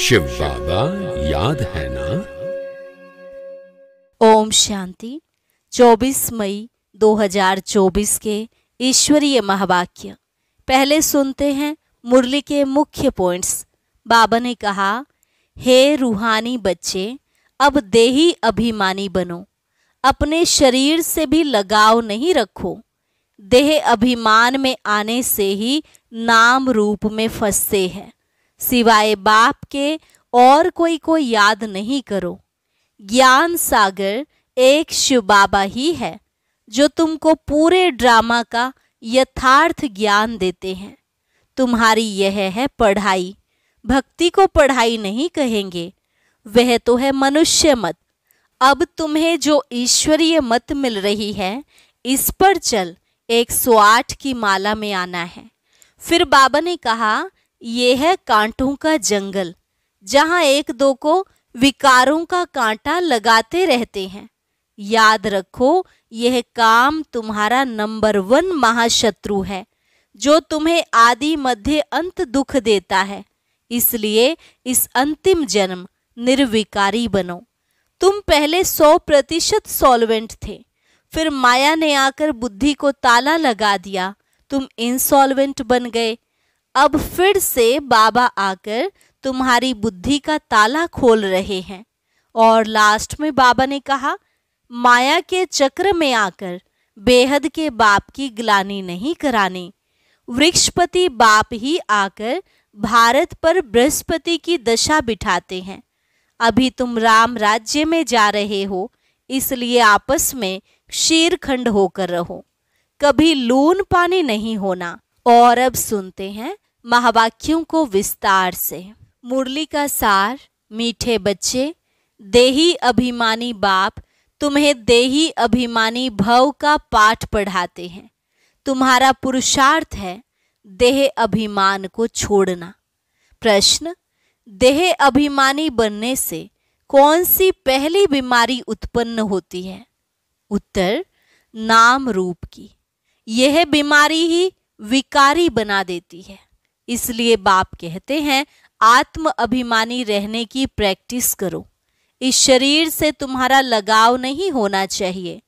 शिव बाबा याद है ना ओम शांति 24 मई 2024 के ईश्वरीय महावाक्य पहले सुनते हैं मुरली के मुख्य पॉइंट्स बाबा ने कहा हे रूहानी बच्चे अब देही अभिमानी बनो अपने शरीर से भी लगाव नहीं रखो देह अभिमान में आने से ही नाम रूप में फंसते हैं सिवाय बाप के और कोई को याद नहीं करो ज्ञान सागर एक शिव बाबा ही है जो तुमको पूरे ड्रामा का यथार्थ ज्ञान देते हैं तुम्हारी यह है पढ़ाई भक्ति को पढ़ाई नहीं कहेंगे वह तो है मनुष्य मत अब तुम्हें जो ईश्वरीय मत मिल रही है इस पर चल 108 की माला में आना है फिर बाबा ने कहा ये है कांटों का जंगल जहाँ एक दो को विकारों का कांटा लगाते रहते हैं याद रखो यह काम तुम्हारा नंबर वन महाशत्रु है जो तुम्हें आदि मध्य अंत दुख देता है इसलिए इस अंतिम जन्म निर्विकारी बनो तुम पहले सौ प्रतिशत सॉल्वेंट थे फिर माया ने आकर बुद्धि को ताला लगा दिया तुम इनसॉल्वेंट बन गए अब फिर से बाबा आकर तुम्हारी बुद्धि का ताला खोल रहे हैं और लास्ट में बाबा ने कहा माया के चक्र में आकर बेहद के बाप की ग्लानी नहीं करानी वृक्षपति बाप ही आकर भारत पर बृहस्पति की दशा बिठाते हैं अभी तुम राम राज्य में जा रहे हो इसलिए आपस में खंड होकर रहो कभी लून पानी नहीं होना और अब सुनते हैं महावाक्यों को विस्तार से मुरली का सार मीठे बच्चे देही अभिमानी बाप तुम्हें देही अभिमानी भव का पाठ पढ़ाते हैं तुम्हारा पुरुषार्थ है देह अभिमान को छोड़ना प्रश्न देह अभिमानी बनने से कौन सी पहली बीमारी उत्पन्न होती है उत्तर नाम रूप की यह बीमारी ही विकारी बना देती है इसलिए बाप कहते हैं आत्म अभिमानी रहने की प्रैक्टिस करो इस शरीर से तुम्हारा लगाव नहीं होना चाहिए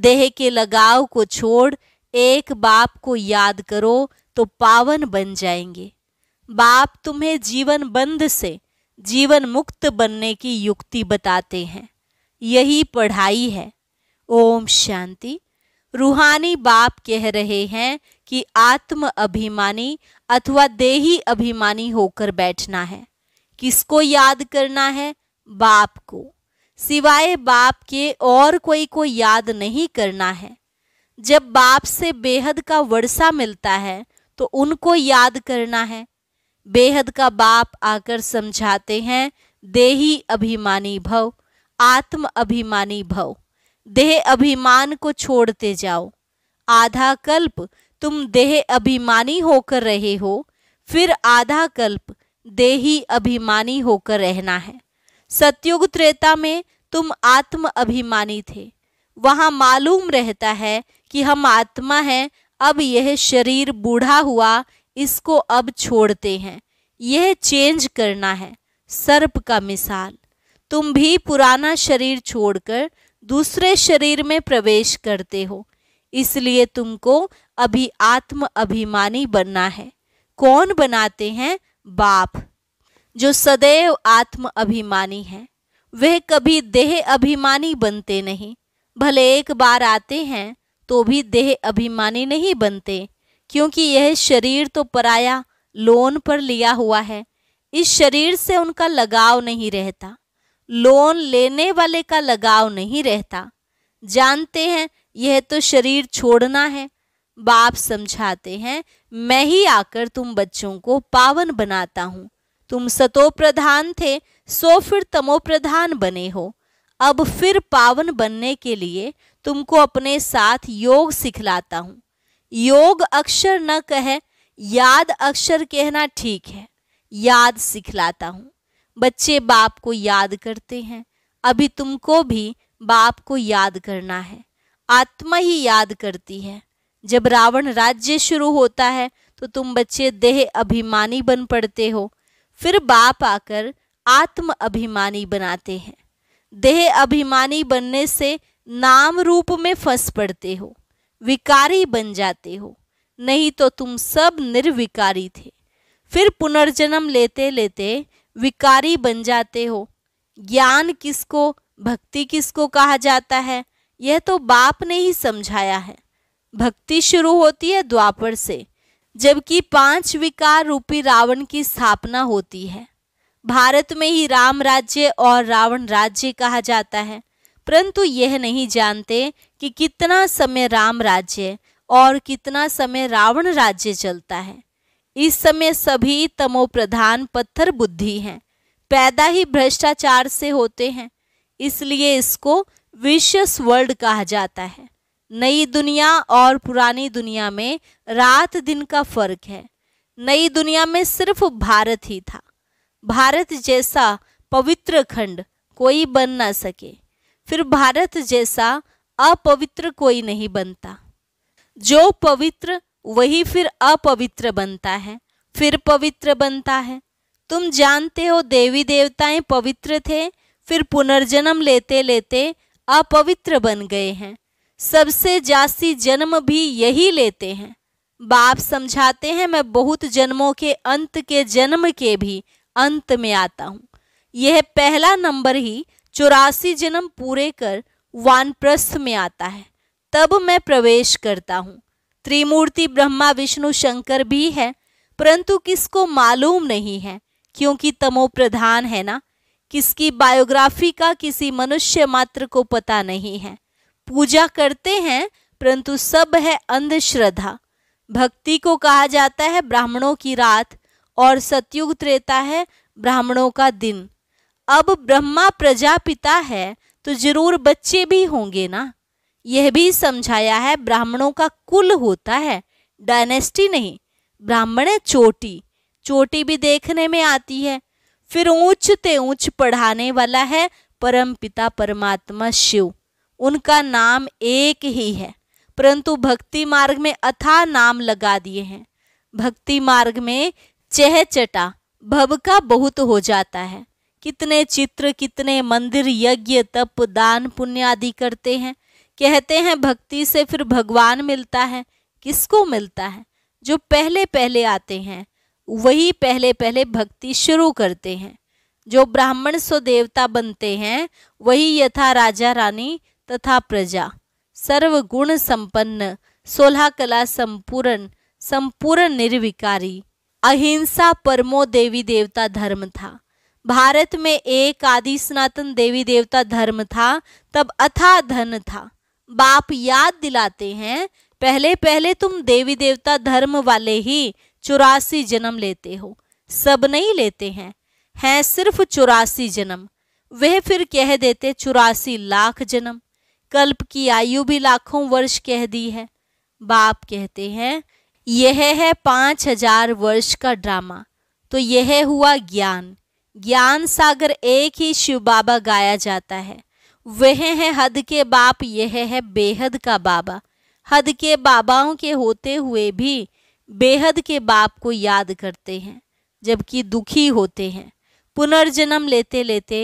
देह के लगाव को छोड़ एक बाप को याद करो तो पावन बन जाएंगे बाप तुम्हें जीवन बंद से जीवन मुक्त बनने की युक्ति बताते हैं यही पढ़ाई है ओम शांति रूहानी बाप कह रहे हैं कि आत्म अभिमानी अथवा देही अभिमानी होकर बैठना है किसको याद करना है बाप को सिवाय बाप के और कोई को याद नहीं करना है जब बाप से बेहद का वर्षा मिलता है तो उनको याद करना है बेहद का बाप आकर समझाते हैं देही अभिमानी भव आत्म अभिमानी भव देह अभिमान को छोड़ते जाओ आधा कल्प तुम देह अभिमानी होकर रहे हो फिर आधा कल्प देही अभिमानी होकर रहना है सत्युग त्रेता में तुम आत्म अभिमानी थे वहाँ मालूम रहता है कि हम आत्मा हैं अब यह शरीर बूढ़ा हुआ इसको अब छोड़ते हैं यह चेंज करना है सर्प का मिसाल तुम भी पुराना शरीर छोड़कर दूसरे शरीर में प्रवेश करते हो इसलिए तुमको अभी आत्म अभिमानी बनना है कौन बनाते हैं बाप जो सदैव आत्म अभिमानी है वह कभी देह अभिमानी बनते नहीं भले एक बार आते हैं तो भी देह अभिमानी नहीं बनते क्योंकि यह शरीर तो पराया लोन पर लिया हुआ है इस शरीर से उनका लगाव नहीं रहता लोन लेने वाले का लगाव नहीं रहता जानते हैं यह तो शरीर छोड़ना है बाप समझाते हैं मैं ही आकर तुम बच्चों को पावन बनाता हूँ तुम सतो प्रधान थे सो फिर तमो प्रधान बने हो अब फिर पावन बनने के लिए तुमको अपने साथ योग सिखलाता हूँ योग अक्षर न कहे याद अक्षर कहना ठीक है याद सिखलाता हूँ बच्चे बाप को याद करते हैं अभी तुमको भी बाप को याद करना है आत्मा ही याद करती है जब रावण राज्य शुरू होता है तो तुम बच्चे देह अभिमानी बन पड़ते हो फिर बाप आकर आत्म अभिमानी बनाते हैं देह अभिमानी बनने से नाम रूप में फंस पड़ते हो विकारी बन जाते हो नहीं तो तुम सब निर्विकारी थे फिर पुनर्जन्म लेते लेते विकारी बन जाते हो ज्ञान किसको भक्ति किसको कहा जाता है यह तो बाप ने ही समझाया है भक्ति शुरू होती है द्वापर से जबकि पांच विकार रूपी रावण की स्थापना होती है भारत में ही राम राज्य और रावण राज्य कहा जाता है परंतु यह नहीं जानते कि कितना समय राम राज्य और कितना समय रावण राज्य चलता है इस समय सभी तमोप्रधान पत्थर बुद्धि हैं पैदा ही भ्रष्टाचार से होते हैं इसलिए इसको विशेष वर्ल्ड कहा जाता है नई दुनिया और पुरानी दुनिया में रात दिन का फर्क है नई दुनिया में सिर्फ भारत ही था भारत जैसा पवित्र खंड कोई बन ना सके फिर भारत जैसा अपवित्र कोई नहीं बनता जो पवित्र वही फिर अपवित्र बनता है फिर पवित्र बनता है तुम जानते हो देवी देवताएं पवित्र थे फिर पुनर्जन्म लेते लेते अपवित्र बन गए हैं सबसे जासी जन्म भी यही लेते हैं बाप समझाते हैं मैं बहुत जन्मों के अंत के जन्म के भी अंत में आता हूँ यह पहला नंबर ही चौरासी जन्म पूरे कर वानप्रस्थ में आता है तब मैं प्रवेश करता हूँ त्रिमूर्ति ब्रह्मा विष्णु शंकर भी है परंतु किसको मालूम नहीं है क्योंकि तमो प्रधान है ना किसकी बायोग्राफी का किसी मनुष्य मात्र को पता नहीं है पूजा करते हैं परंतु सब है अंधश्रद्धा भक्ति को कहा जाता है ब्राह्मणों की रात और सतयुग त्रेता है ब्राह्मणों का दिन अब ब्रह्मा प्रजापिता है तो जरूर बच्चे भी होंगे ना यह भी समझाया है ब्राह्मणों का कुल होता है डायनेस्टी नहीं ब्राह्मण है चोटी चोटी भी देखने में आती है फिर ऊंच ते ऊंच पढ़ाने वाला है परम पिता परमात्मा शिव उनका नाम एक ही है परंतु भक्ति मार्ग में अथा नाम लगा दिए हैं भक्ति मार्ग में चह चटा भव का बहुत हो जाता है कितने चित्र कितने मंदिर यज्ञ तप दान पुण्य आदि करते हैं कहते हैं भक्ति से फिर भगवान मिलता है किसको मिलता है जो पहले पहले आते हैं वही पहले पहले भक्ति शुरू करते हैं जो ब्राह्मण स्वदेवता देवता बनते हैं वही यथा राजा रानी तथा प्रजा सर्वगुण संपन्न सोलह कला संपूर्ण संपूर्ण निर्विकारी अहिंसा परमो देवी देवता धर्म था भारत में एक आदि सनातन देवी देवता धर्म था तब अथा धन था बाप याद दिलाते हैं पहले पहले तुम देवी देवता धर्म वाले ही चौरासी जन्म लेते हो सब नहीं लेते हैं हैं सिर्फ चौरासी जन्म वह फिर कह देते चौरासी लाख जन्म कल्प की आयु भी लाखों वर्ष कह दी है बाप कहते हैं यह है पाँच हजार वर्ष का ड्रामा तो यह हुआ ज्ञान ज्ञान सागर एक ही शिव बाबा गाया जाता है वह है हद के बाप यह है बेहद का बाबा हद के बाबाओं के होते हुए भी बेहद के बाप को याद करते हैं जबकि दुखी होते हैं पुनर्जन्म लेते लेते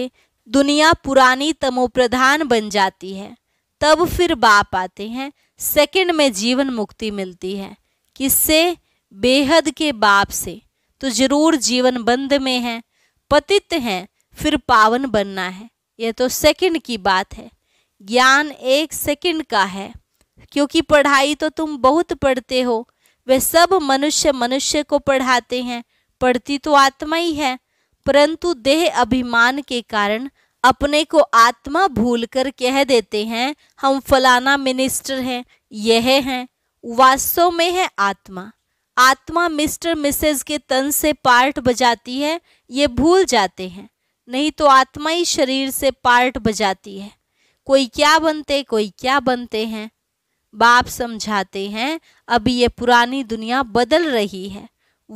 दुनिया पुरानी तमोप्रधान बन जाती है तब फिर बाप आते हैं सेकंड में जीवन मुक्ति मिलती है किससे बेहद के बाप से तो जरूर जीवन बंद में है पतित हैं फिर पावन बनना है ये तो सेकंड की बात है ज्ञान एक सेकंड का है क्योंकि पढ़ाई तो तुम बहुत पढ़ते हो वे सब मनुष्य मनुष्य को पढ़ाते हैं पढ़ती तो आत्मा ही है परंतु देह अभिमान के कारण अपने को आत्मा भूलकर कह देते हैं हम फलाना मिनिस्टर हैं यह हैं वास्तव में है आत्मा आत्मा मिस्टर मिसेज के तन से पार्ट बजाती है ये भूल जाते हैं नहीं तो आत्मा ही शरीर से पार्ट बजाती है कोई क्या बनते कोई क्या बनते हैं बाप समझाते हैं अभी ये पुरानी दुनिया बदल रही है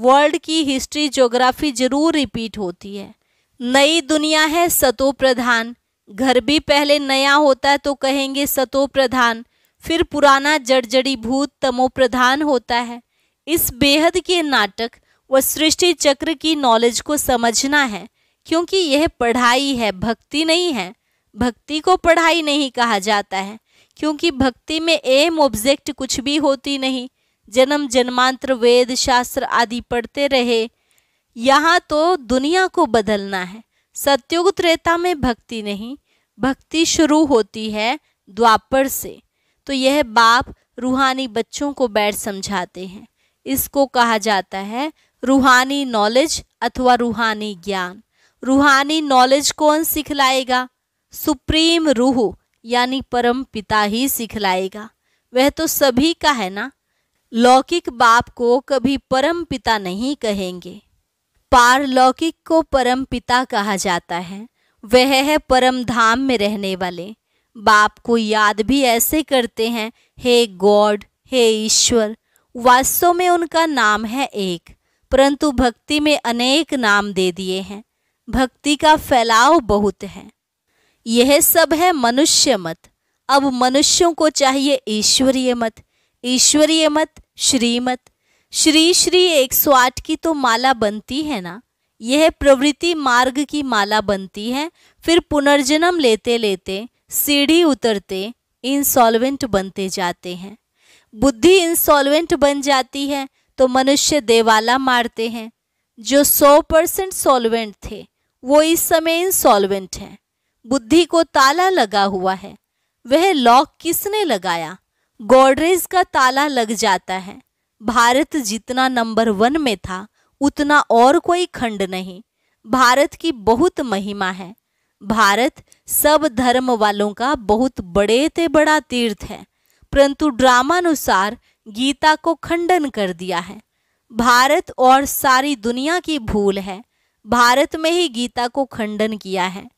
वर्ल्ड की हिस्ट्री ज्योग्राफी जरूर रिपीट होती है नई दुनिया है सतो प्रधान घर भी पहले नया होता है तो कहेंगे सतो प्रधान फिर पुराना जड़जड़ी भूत तमो प्रधान होता है इस बेहद के नाटक व सृष्टि चक्र की नॉलेज को समझना है क्योंकि यह पढ़ाई है भक्ति नहीं है भक्ति को पढ़ाई नहीं कहा जाता है क्योंकि भक्ति में एम ऑब्जेक्ट कुछ भी होती नहीं जन्म जन्मांतर वेद शास्त्र आदि पढ़ते रहे यहाँ तो दुनिया को बदलना है सत्युग त्रेता में भक्ति नहीं भक्ति शुरू होती है द्वापर से तो यह बाप रूहानी बच्चों को बैठ समझाते हैं इसको कहा जाता है रूहानी नॉलेज अथवा रूहानी ज्ञान रूहानी नॉलेज कौन सिखलाएगा सुप्रीम रूह यानी परम पिता ही सिखलाएगा वह तो सभी का है ना लौकिक बाप को कभी परम पिता नहीं कहेंगे पारलौकिक को परम पिता कहा जाता है वह है परम धाम में रहने वाले बाप को याद भी ऐसे करते हैं हे गॉड हे ईश्वर वास्तव में उनका नाम है एक परंतु भक्ति में अनेक नाम दे दिए हैं भक्ति का फैलाव बहुत है यह सब है मनुष्य मत अब मनुष्यों को चाहिए ईश्वरीय मत ईश्वरीय मत श्रीमत श्री श्री एक सौ आठ की तो माला बनती है ना यह प्रवृत्ति मार्ग की माला बनती है फिर पुनर्जन्म लेते लेते सीढ़ी उतरते इंसॉल्वेंट बनते जाते हैं बुद्धि इंसॉल्वेंट बन जाती है तो मनुष्य देवाला मारते हैं जो सौ परसेंट सॉल्वेंट थे वो इस समय इंसॉल्वेंट है बुद्धि को ताला लगा हुआ है वह लॉक किसने लगाया गोडरेज का ताला लग जाता है भारत जितना नंबर वन में था उतना और कोई खंड नहीं भारत की बहुत महिमा है भारत सब धर्म वालों का बहुत बड़े ते बड़ा तीर्थ है परंतु ड्रामानुसार गीता को खंडन कर दिया है भारत और सारी दुनिया की भूल है भारत में ही गीता को खंडन किया है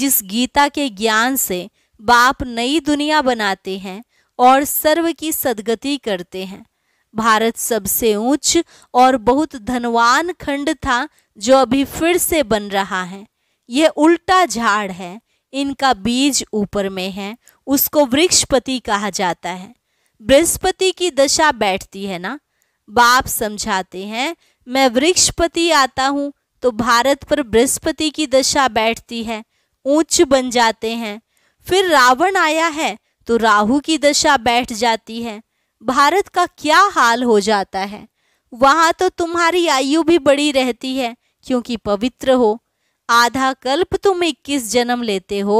जिस गीता के ज्ञान से बाप नई दुनिया बनाते हैं और सर्व की सदगति करते हैं भारत सबसे ऊंच और बहुत धनवान खंड था जो अभी फिर से बन रहा है यह उल्टा झाड़ है इनका बीज ऊपर में है उसको वृक्षपति कहा जाता है बृहस्पति की दशा बैठती है ना बाप समझाते हैं मैं वृक्षपति आता हूँ तो भारत पर बृहस्पति की दशा बैठती है ऊंच बन जाते हैं फिर रावण आया है तो राहु की दशा बैठ जाती है भारत का क्या हाल हो जाता है वहाँ तो तुम्हारी आयु भी बड़ी रहती है क्योंकि पवित्र हो आधा कल्प तुम इक्कीस जन्म लेते हो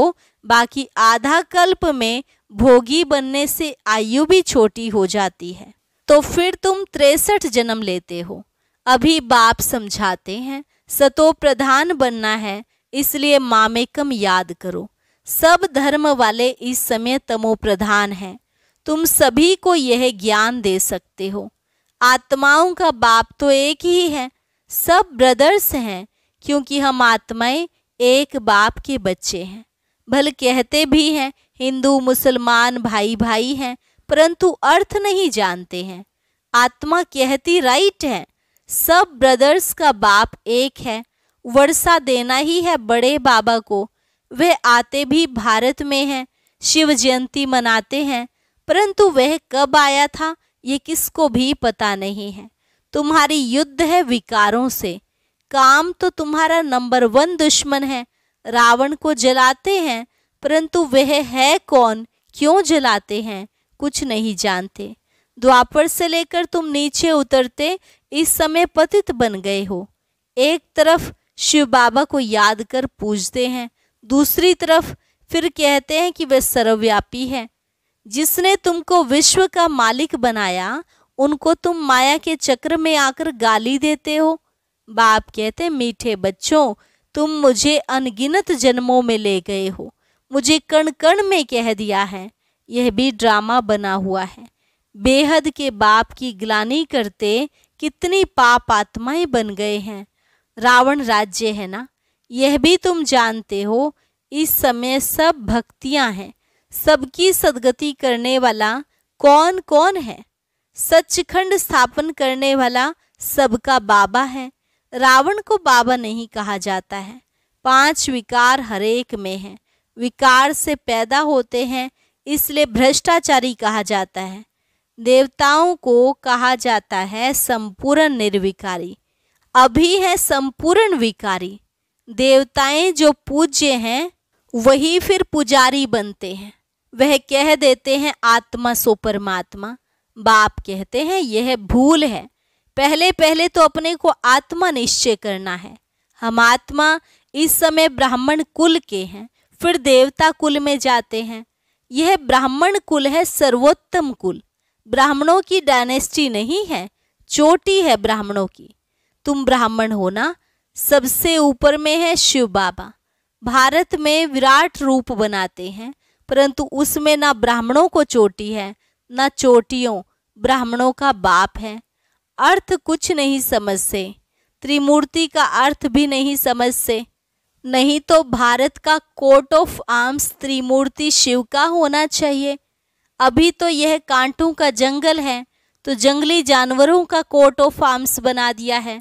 बाकी आधा कल्प में भोगी बनने से आयु भी छोटी हो जाती है तो फिर तुम तिरसठ जन्म लेते हो अभी बाप समझाते हैं सतो प्रधान बनना है इसलिए मामेकम याद करो सब धर्म वाले इस समय तमो प्रधान हैं तुम सभी को यह ज्ञान दे सकते हो आत्माओं का बाप तो एक ही है सब ब्रदर्स हैं क्योंकि हम आत्माएं एक बाप के बच्चे हैं भल कहते भी हैं हिंदू मुसलमान भाई भाई हैं परंतु अर्थ नहीं जानते हैं आत्मा कहती राइट है सब ब्रदर्स का बाप एक है वर्षा देना ही है बड़े बाबा को वह आते भी भारत में हैं शिव जयंती मनाते हैं परंतु वह कब आया था ये किसको भी पता नहीं है तुम्हारी युद्ध है विकारों से काम तो तुम्हारा नंबर वन दुश्मन है रावण को जलाते हैं परंतु वह है कौन क्यों जलाते हैं कुछ नहीं जानते द्वापर से लेकर तुम नीचे उतरते इस समय पतित बन गए हो एक तरफ शिव बाबा को याद कर पूजते हैं दूसरी तरफ फिर कहते हैं कि वे सर्वव्यापी है जिसने तुमको विश्व का मालिक बनाया उनको तुम माया के चक्र में आकर गाली देते हो बाप कहते मीठे बच्चों तुम मुझे अनगिनत जन्मों में ले गए हो मुझे कण कण में कह दिया है यह भी ड्रामा बना हुआ है बेहद के बाप की ग्लानी करते कितनी पाप आत्माएं बन गए हैं रावण राज्य है ना यह भी तुम जानते हो इस समय सब भक्तियां हैं सबकी सदगति करने वाला कौन कौन है सचखंड स्थापन करने वाला सबका बाबा है रावण को बाबा नहीं कहा जाता है पांच विकार हरेक में हैं विकार से पैदा होते हैं इसलिए भ्रष्टाचारी कहा जाता है देवताओं को कहा जाता है संपूर्ण निर्विकारी अभी है संपूर्ण विकारी देवताएं जो पूज्य हैं वही फिर पुजारी बनते हैं वह कह देते हैं आत्मा सो परमात्मा बाप कहते हैं यह भूल है पहले पहले तो अपने को आत्मा निश्चय करना है हम आत्मा इस समय ब्राह्मण कुल के हैं फिर देवता कुल में जाते हैं यह ब्राह्मण कुल है सर्वोत्तम कुल ब्राह्मणों की डायनेस्टी नहीं है चोटी है ब्राह्मणों की तुम ब्राह्मण हो ना सबसे ऊपर में है शिव बाबा भारत में विराट रूप बनाते हैं परंतु उसमें ना ब्राह्मणों को चोटी है ना चोटियों ब्राह्मणों का बाप है अर्थ कुछ नहीं समझते त्रिमूर्ति का अर्थ भी नहीं समझते नहीं तो भारत का coat of arms Trimurti Shiva का होना चाहिए अभी तो यह कांटों का जंगल है तो जंगली जानवरों का कोर्ट ऑफ आर्म्स बना दिया है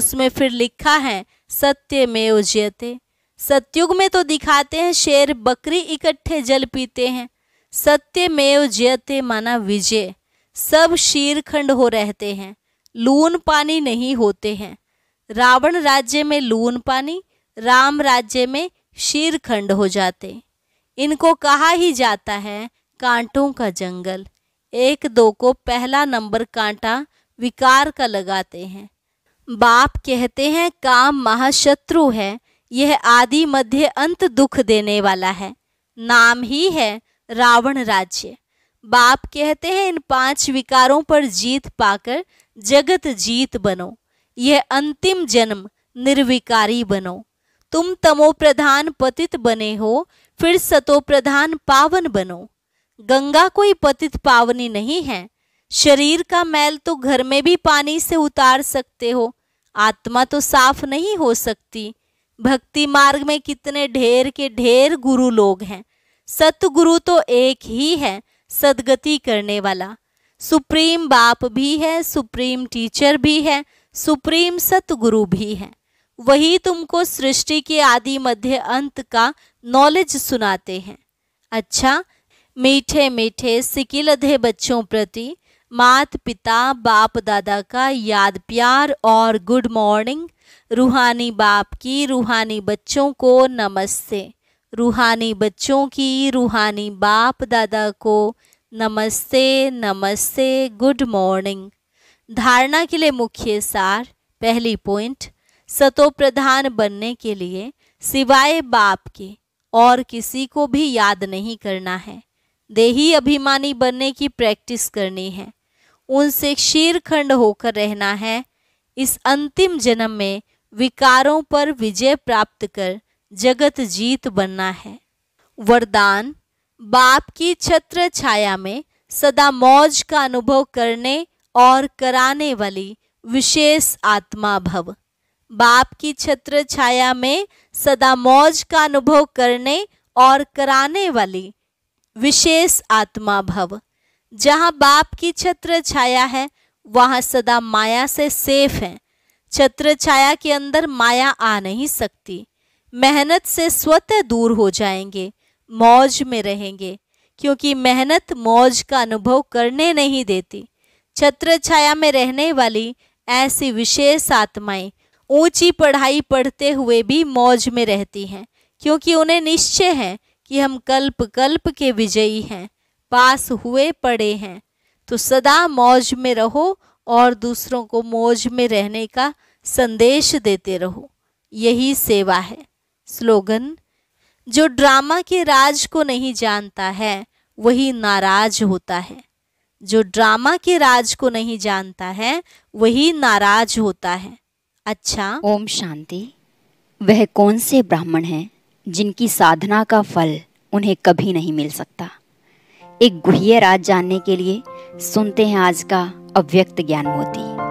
उसमें फिर लिखा है सत्य में उजयते सत्युग में तो दिखाते हैं शेर बकरी इकट्ठे जल पीते हैं सत्य में जयते माना विजय सब शीरखंड हो रहते हैं लून पानी नहीं होते हैं रावण राज्य में लून पानी राम राज्य में शीरखंड हो जाते इनको कहा ही जाता है कांटों का जंगल एक दो को पहला नंबर कांटा विकार का लगाते हैं बाप कहते हैं काम महाशत्रु है यह आदि मध्य अंत दुख देने वाला है नाम ही है रावण राज्य बाप कहते हैं इन पांच विकारों पर जीत पाकर जगत जीत बनो यह अंतिम जन्म निर्विकारी बनो तुम तमो प्रधान पतित बने हो फिर सतो प्रधान पावन बनो गंगा कोई पतित पावनी नहीं है शरीर का मैल तो घर में भी पानी से उतार सकते हो आत्मा तो साफ नहीं हो सकती भक्ति मार्ग में कितने ढेर के ढेर गुरु लोग हैं सतगुरु तो एक ही है सदगति करने वाला सुप्रीम बाप भी है सुप्रीम टीचर भी है सुप्रीम सतगुरु भी है वही तुमको सृष्टि के आदि मध्य अंत का नॉलेज सुनाते हैं अच्छा मीठे मीठे सिकिलधे बच्चों प्रति मात पिता बाप दादा का याद प्यार और गुड मॉर्निंग रूहानी बाप की रूहानी बच्चों को नमस्ते रूहानी बच्चों की रूहानी बाप दादा को नमस्ते नमस्ते गुड मॉर्निंग धारणा के लिए मुख्य सार पहली पॉइंट सतो प्रधान बनने के लिए सिवाय बाप के और किसी को भी याद नहीं करना है देही अभिमानी बनने की प्रैक्टिस करनी है उनसे क्षीरखंड होकर रहना है इस अंतिम जन्म में विकारों पर विजय प्राप्त कर जगत जीत बनना है वरदान बाप की छत्र छाया में सदा मौज का अनुभव करने और कराने वाली विशेष आत्मा भव बाप की छत्र छाया में सदा मौज का अनुभव करने और कराने वाली विशेष आत्मा भव जहाँ बाप की छत्र छाया है वहाँ सदा माया से सेफ है छत्र छाया के अंदर माया आ नहीं सकती मेहनत से स्वतः दूर हो जाएंगे मौज में रहेंगे क्योंकि मेहनत मौज का अनुभव करने नहीं देती छत्र छाया में रहने वाली ऐसी विशेष आत्माएं ऊंची पढ़ाई पढ़ते हुए भी मौज में रहती हैं क्योंकि उन्हें निश्चय है कि हम कल्प कल्प के विजयी हैं पास हुए पड़े हैं तो सदा मौज में रहो और दूसरों को मौज में रहने का संदेश देते रहो यही सेवा है स्लोगन जो ड्रामा के राज को नहीं जानता है वही नाराज होता है जो ड्रामा के राज को नहीं जानता है वही नाराज होता है अच्छा ओम शांति वह कौन से ब्राह्मण हैं जिनकी साधना का फल उन्हें कभी नहीं मिल सकता एक गुहे राज जानने के लिए सुनते हैं आज का अव्यक्त ज्ञान मोती